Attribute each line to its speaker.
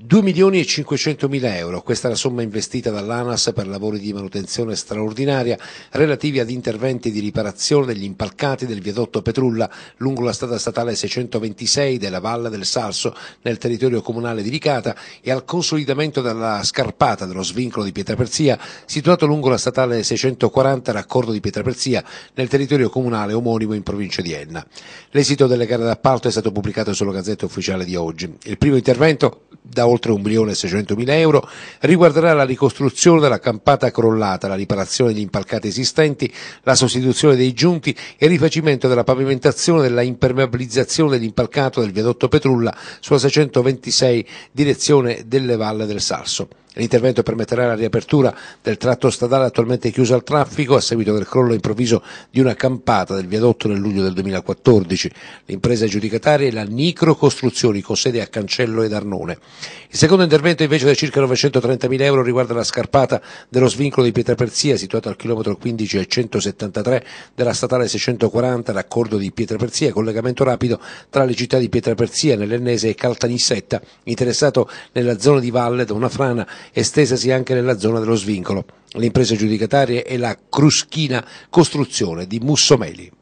Speaker 1: 2 milioni e 500 mila euro, questa è la somma investita dall'ANAS per lavori di manutenzione straordinaria relativi ad interventi di riparazione degli impalcati del viadotto Petrulla lungo la strada statale 626 della Valle del Salso nel territorio comunale di Ricata e al consolidamento della scarpata dello svincolo di Pietraperzia situato lungo la statale 640 raccordo di Pietraperzia nel territorio comunale omonimo in provincia di Enna. L'esito delle gare d'appalto è stato pubblicato sulla Gazzetta Ufficiale di oggi. Il primo intervento da oltre 1.600.000 euro riguarderà la ricostruzione della campata crollata, la riparazione degli impalcati esistenti, la sostituzione dei giunti e il rifacimento della pavimentazione della impermeabilizzazione dell'impalcato del viadotto Petrulla sulla 626 direzione delle Valle del Salso. L'intervento permetterà la riapertura del tratto stradale attualmente chiuso al traffico a seguito del crollo improvviso di una campata del viadotto nel luglio del 2014. L'impresa giudicataria è la Nicro Costruzioni con sede a Cancello ed Arnone. Il secondo intervento invece da circa 930.000 euro riguarda la scarpata dello svincolo di Pietraperzia situato al chilometro 15 e 173 della statale 640, l'accordo di Pietraperzia, collegamento rapido tra le città di Pietraperzia, Nell'Ennese e Caltanissetta, interessato nella zona di valle da una frana estesasi anche nella zona dello svincolo. L'impresa giudicataria è la Cruschina Costruzione di Mussomeli.